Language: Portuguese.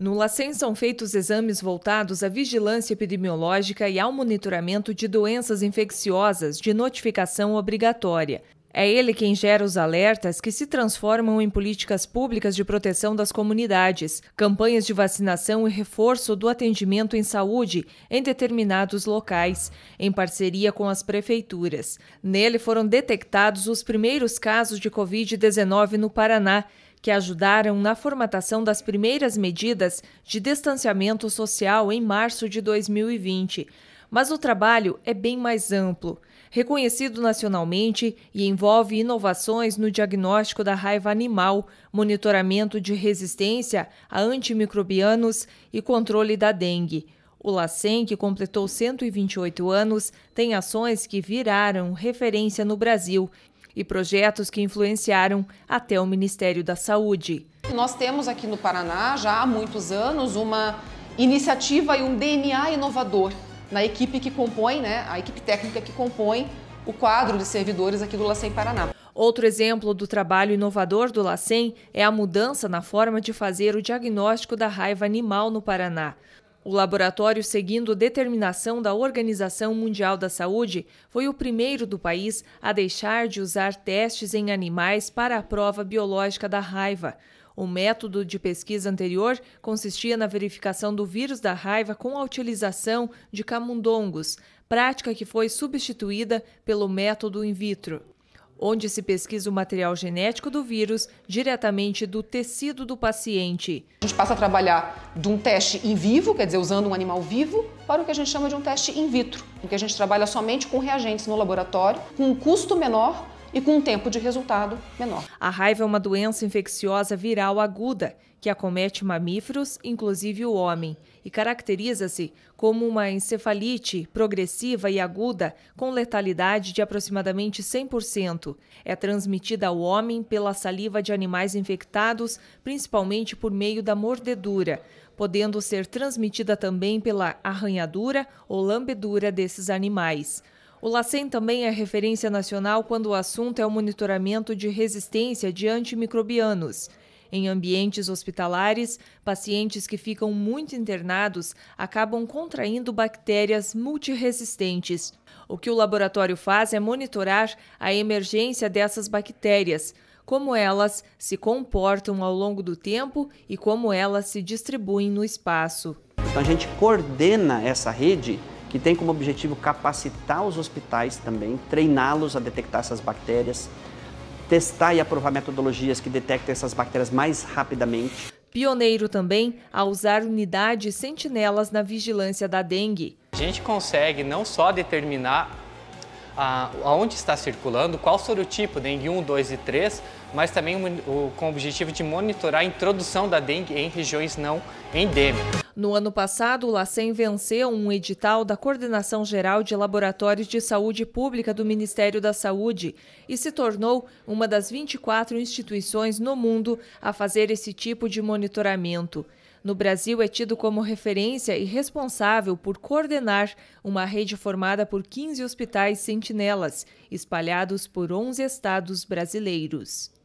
No LACEN são feitos exames voltados à vigilância epidemiológica e ao monitoramento de doenças infecciosas de notificação obrigatória. É ele quem gera os alertas que se transformam em políticas públicas de proteção das comunidades, campanhas de vacinação e reforço do atendimento em saúde em determinados locais, em parceria com as prefeituras. Nele foram detectados os primeiros casos de Covid-19 no Paraná que ajudaram na formatação das primeiras medidas de distanciamento social em março de 2020. Mas o trabalho é bem mais amplo, reconhecido nacionalmente e envolve inovações no diagnóstico da raiva animal, monitoramento de resistência a antimicrobianos e controle da dengue. O LACEN, que completou 128 anos, tem ações que viraram referência no Brasil e projetos que influenciaram até o Ministério da Saúde. Nós temos aqui no Paraná já há muitos anos uma iniciativa e um DNA inovador na equipe que compõe, né, a equipe técnica que compõe o quadro de servidores aqui do Lacem Paraná. Outro exemplo do trabalho inovador do Lacem é a mudança na forma de fazer o diagnóstico da raiva animal no Paraná. O laboratório, seguindo determinação da Organização Mundial da Saúde, foi o primeiro do país a deixar de usar testes em animais para a prova biológica da raiva. O método de pesquisa anterior consistia na verificação do vírus da raiva com a utilização de camundongos, prática que foi substituída pelo método in vitro onde se pesquisa o material genético do vírus diretamente do tecido do paciente. A gente passa a trabalhar de um teste em vivo, quer dizer, usando um animal vivo, para o que a gente chama de um teste in vitro, em que a gente trabalha somente com reagentes no laboratório, com um custo menor e com um tempo de resultado menor. A raiva é uma doença infecciosa viral aguda que acomete mamíferos, inclusive o homem, e caracteriza-se como uma encefalite progressiva e aguda com letalidade de aproximadamente 100%. É transmitida ao homem pela saliva de animais infectados, principalmente por meio da mordedura, podendo ser transmitida também pela arranhadura ou lambedura desses animais. O LACEN também é referência nacional quando o assunto é o monitoramento de resistência de antimicrobianos. Em ambientes hospitalares, pacientes que ficam muito internados acabam contraindo bactérias multiresistentes. O que o laboratório faz é monitorar a emergência dessas bactérias, como elas se comportam ao longo do tempo e como elas se distribuem no espaço. Então a gente coordena essa rede que tem como objetivo capacitar os hospitais também, treiná-los a detectar essas bactérias, testar e aprovar metodologias que detectem essas bactérias mais rapidamente. Pioneiro também a usar unidades sentinelas na vigilância da dengue. A gente consegue não só determinar ah, aonde está circulando, qual tipo, dengue 1, 2 e 3, mas também com o objetivo de monitorar a introdução da dengue em regiões não endêmicas. No ano passado, o LACEN venceu um edital da Coordenação Geral de Laboratórios de Saúde Pública do Ministério da Saúde e se tornou uma das 24 instituições no mundo a fazer esse tipo de monitoramento. No Brasil, é tido como referência e responsável por coordenar uma rede formada por 15 hospitais sentinelas, espalhados por 11 estados brasileiros.